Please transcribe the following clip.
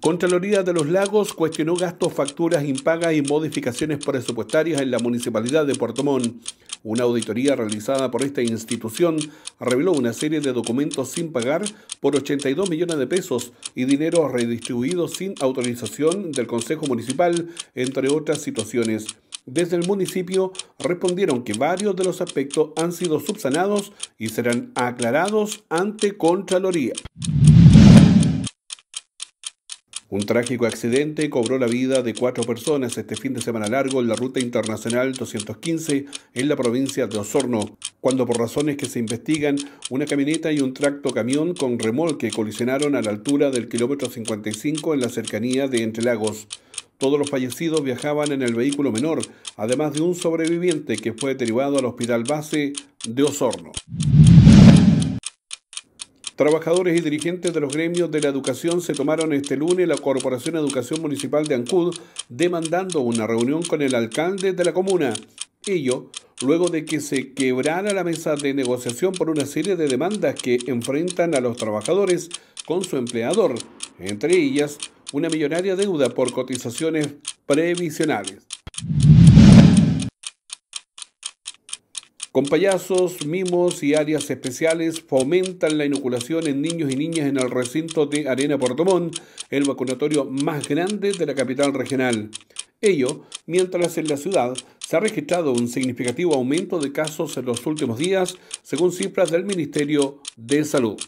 Contraloría de los Lagos cuestionó gastos, facturas impagas y modificaciones presupuestarias en la municipalidad de Puerto Montt. Una auditoría realizada por esta institución reveló una serie de documentos sin pagar por 82 millones de pesos y dinero redistribuido sin autorización del Consejo Municipal, entre otras situaciones. Desde el municipio respondieron que varios de los aspectos han sido subsanados y serán aclarados ante Contraloría. Un trágico accidente cobró la vida de cuatro personas este fin de semana largo en la ruta internacional 215 en la provincia de Osorno, cuando por razones que se investigan, una camioneta y un tracto camión con remolque colisionaron a la altura del kilómetro 55 en la cercanía de Entre Lagos. Todos los fallecidos viajaban en el vehículo menor, además de un sobreviviente que fue derivado al hospital base de Osorno. Trabajadores y dirigentes de los gremios de la educación se tomaron este lunes la Corporación Educación Municipal de Ancud demandando una reunión con el alcalde de la comuna. Ello luego de que se quebrara la mesa de negociación por una serie de demandas que enfrentan a los trabajadores con su empleador, entre ellas una millonaria deuda por cotizaciones previsionales. Con payasos, mimos y áreas especiales fomentan la inoculación en niños y niñas en el recinto de Arena Puerto el vacunatorio más grande de la capital regional. Ello, mientras en la ciudad se ha registrado un significativo aumento de casos en los últimos días, según cifras del Ministerio de Salud.